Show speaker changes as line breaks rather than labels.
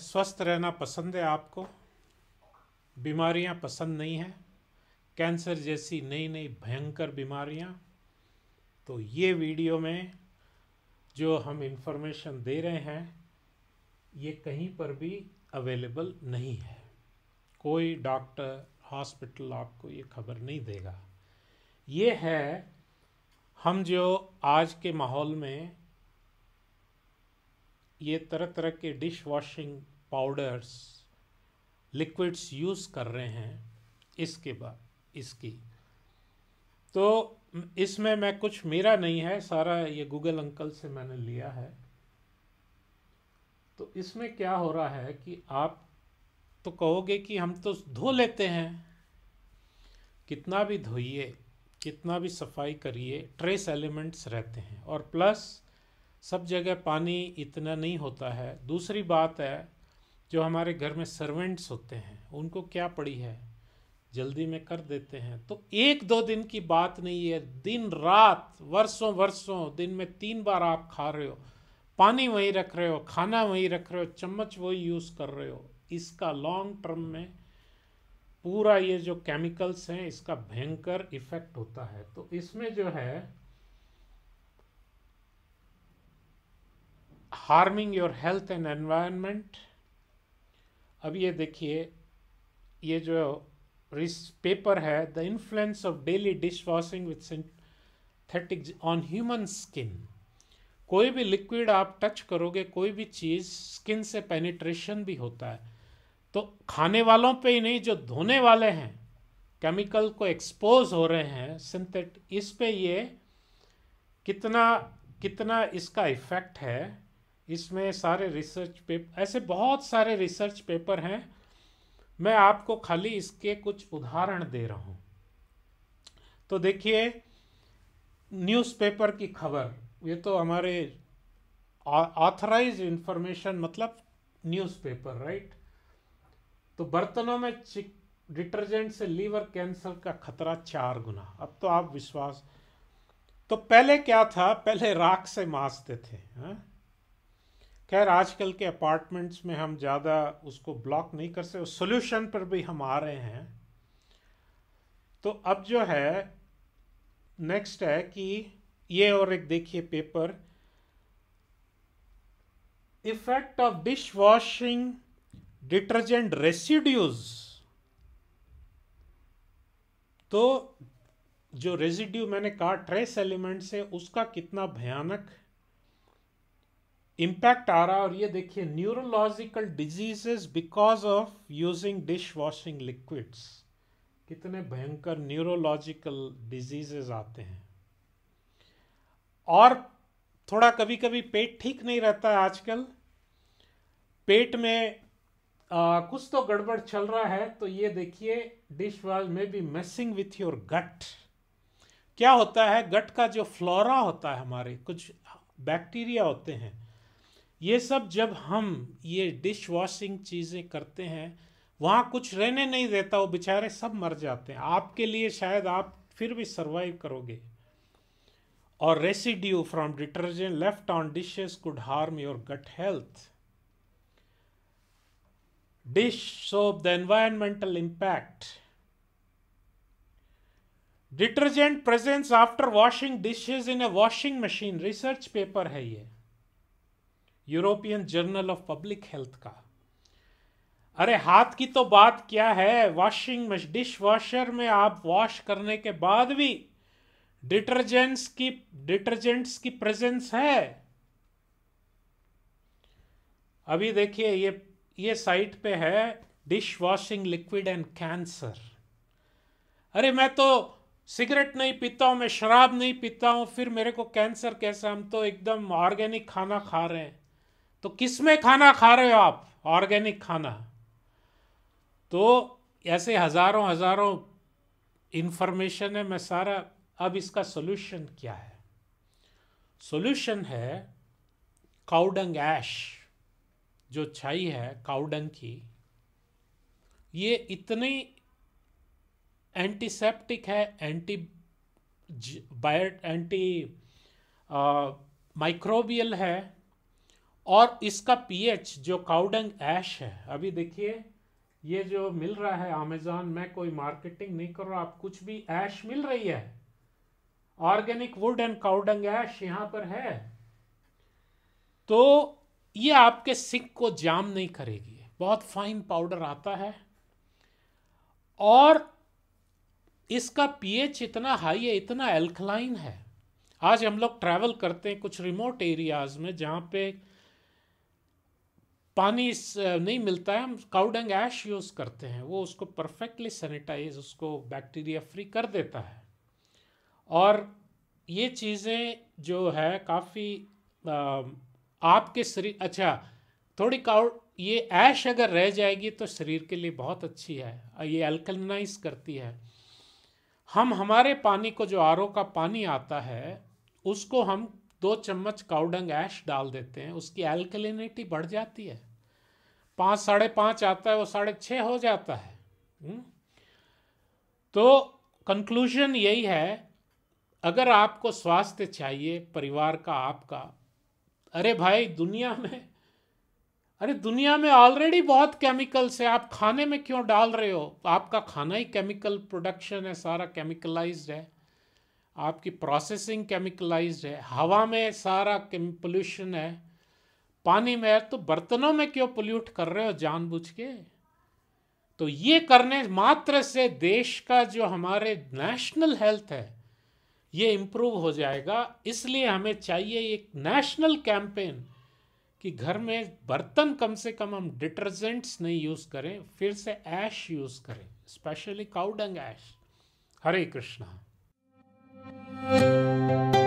स्वस्थ रहना पसंद है आपको बीमारियां पसंद नहीं हैं कैंसर जैसी नई नई भयंकर बीमारियां तो ये वीडियो में जो हम इन्फॉर्मेशन दे रहे हैं ये कहीं पर भी अवेलेबल नहीं है कोई डॉक्टर हॉस्पिटल आपको ये खबर नहीं देगा ये है हम जो आज के माहौल में ये तरह तरह के dish washing powders liquids use कर रहे हैं इसके बाद इसकी तो इसमें मैं कुछ मेरा नहीं है सारा ये गूगल अंकल से मैंने लिया है तो इसमें क्या हो रहा है कि आप तो कहोगे कि हम तो धो लेते हैं कितना भी धोइए कितना भी सफाई करिए ट्रेस एलिमेंट्स रहते हैं और प्लस सब जगह पानी इतना नहीं होता है दूसरी बात है जो हमारे घर में सर्वेंट्स होते हैं उनको क्या पड़ी है जल्दी में कर देते हैं तो एक दो दिन की बात नहीं है दिन रात वर्षों वर्षों दिन में तीन बार आप खा रहे हो पानी वहीं रख रहे हो खाना वहीं रख रहे हो चम्मच वही यूज़ कर रहे हो इसका लॉन्ग टर्म में पूरा ये जो केमिकल्स हैं इसका भयंकर इफेक्ट होता है तो इसमें जो है harming your health and environment अब ये देखिए ये जो पेपर है the influence of daily dish washing with synthetic on human skin कोई भी लिक्विड आप टच करोगे कोई भी चीज़ स्किन से पेनिट्रेशन भी होता है तो खाने वालों पे ही नहीं जो धोने वाले हैं केमिकल को एक्सपोज हो रहे हैं सिंथेट इस पे ये कितना कितना इसका इफेक्ट है इसमें सारे रिसर्च पेपर ऐसे बहुत सारे रिसर्च पेपर हैं मैं आपको खाली इसके कुछ उदाहरण दे रहा हूँ तो देखिए न्यूज़पेपर की खबर ये तो हमारे ऑथराइज इंफॉर्मेशन मतलब न्यूज़पेपर राइट तो बर्तनों में डिटर्जेंट से लीवर कैंसर का खतरा चार गुना अब तो आप विश्वास तो पहले क्या था पहले राख से मांसते थे हा? खैर आजकल के अपार्टमेंट्स में हम ज़्यादा उसको ब्लॉक नहीं कर सकते सोल्यूशन पर भी हम आ रहे हैं तो अब जो है नेक्स्ट है कि ये और एक देखिए paper effect of dish washing detergent residues तो जो रेजिड्यू मैंने कहा ट्रेस एलिमेंट से उसका कितना भयानक इम्पैक्ट आ रहा है और ये देखिए neurological diseases because of using dish washing liquids कितने भयंकर न्यूरोलॉजिकल डिजीजेस आते हैं और थोड़ा कभी कभी पेट ठीक नहीं रहता है आजकल पेट में आ, कुछ तो गड़बड़ चल रहा है तो ये देखिए dish wash may be messing with your gut क्या होता है गट का जो फ्लोरा होता है हमारे कुछ बैक्टीरिया होते हैं ये सब जब हम ये डिश वॉशिंग चीज़ें करते हैं वहाँ कुछ रहने नहीं देता वो बेचारे सब मर जाते हैं आपके लिए शायद आप फिर भी सर्वाइव करोगे और residue from detergent left on dishes could harm your gut health dish soap the environmental impact detergent presence after washing dishes in a washing machine research paper है ये European journal of public health का अरे हाथ की तो बात क्या है वॉशिंग डिश वॉशर में आप वॉश करने के बाद भी डिटर्जेंट्स की डिटर्जेंट्स की प्रेजेंस है अभी देखिए ये ये साइट पे है dish washing liquid and cancer अरे मैं तो सिगरेट नहीं पीता हूं मैं शराब नहीं पीता हूं फिर मेरे को कैंसर कैसा हम तो एकदम ऑर्गेनिक खाना खा रहे हैं तो किस में खाना खा रहे हो आप ऑर्गेनिक खाना तो ऐसे हजारों हजारों इंफॉर्मेशन है मैं सारा अब इसका सोल्यूशन क्या है सोल्यूशन है काउडंग ऐश जो छाई है काउडंग की ये इतनी एंटीसेप्टिक है एंटी बायो एंटी माइक्रोबियल है और इसका पीएच जो काउडंग ऐश है अभी देखिए ये जो मिल रहा है अमेजोन में कोई मार्केटिंग नहीं कर रहा आप कुछ भी ऐश मिल रही है organic wood and cow dung ash यहां पर है तो ये आपके सिंक को जाम नहीं करेगी बहुत फाइन पाउडर आता है और इसका पीएच इतना हाई है इतना एल्कलाइन है आज हम लोग ट्रैवल करते हैं कुछ रिमोट एरियाज में जहाँ पे पानी नहीं मिलता है हम काउडंग ऐश यूज़ करते हैं वो उसको परफेक्टली सैनिटाइज उसको बैक्टीरिया फ्री कर देता है और ये चीज़ें जो है काफ़ी आपके शरीर अच्छा थोड़ी काउड ये ऐश अगर रह जाएगी तो शरीर के लिए बहुत अच्छी है ये अल्कलनाइज करती है हम हमारे पानी को जो आर का पानी आता है उसको हम दो चम्मच काउडंग ऐश डाल देते हैं उसकी एल्कलिनिटी बढ़ जाती है पाँच साढ़े पाँच आता है वो साढ़े छः हो जाता है हम्म। तो कंक्लूजन यही है अगर आपको स्वास्थ्य चाहिए परिवार का आपका अरे भाई दुनिया में अरे दुनिया में ऑलरेडी बहुत केमिकल्स है आप खाने में क्यों डाल रहे हो आपका खाना ही केमिकल प्रोडक्शन है सारा केमिकलाइज्ड है आपकी प्रोसेसिंग केमिकलाइज्ड है हवा में सारा पोल्यूशन है पानी में है तो बर्तनों में क्यों पोल्यूट कर रहे हो जानबूझ के तो ये करने मात्र से देश का जो हमारे नेशनल हेल्थ है ये इम्प्रूव हो जाएगा इसलिए हमें चाहिए एक नेशनल कैंपेन कि घर में बर्तन कम से कम हम डिटर्जेंट्स नहीं यूज़ करें फिर से ऐश यूज़ करें specially cow dung ash Hare Krishna Música